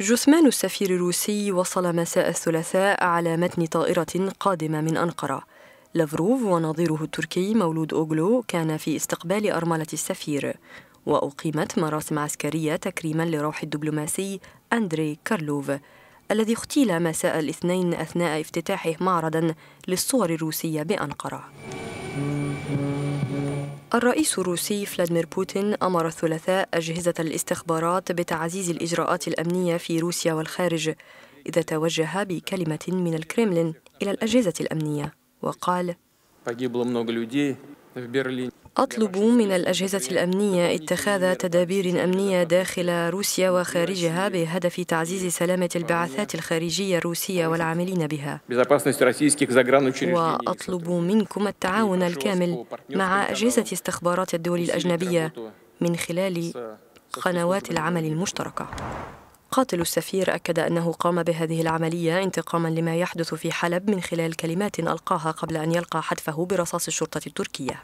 جثمان السفير الروسي وصل مساء الثلاثاء على متن طائرة قادمة من أنقرة لافروف ونظيره التركي مولود أوغلو كان في استقبال أرملة السفير وأقيمت مراسم عسكرية تكريما لروح الدبلوماسي أندري كارلوف الذي اغتيل مساء الاثنين أثناء افتتاحه معرضا للصور الروسية بأنقرة الرئيس الروسي فلاديمير بوتين أمر الثلاثاء أجهزة الاستخبارات بتعزيز الإجراءات الأمنية في روسيا والخارج إذا توجه بكلمة من الكريملين إلى الأجهزة الأمنية وقال أطلب من الأجهزة الأمنية اتخاذ تدابير أمنية داخل روسيا وخارجها بهدف تعزيز سلامة البعثات الخارجية الروسية والعاملين بها وأطلب منكم التعاون الكامل مع أجهزة استخبارات الدول الأجنبية من خلال قنوات العمل المشتركة قاتل السفير أكد أنه قام بهذه العملية انتقاما لما يحدث في حلب من خلال كلمات ألقاها قبل أن يلقى حتفه برصاص الشرطة التركية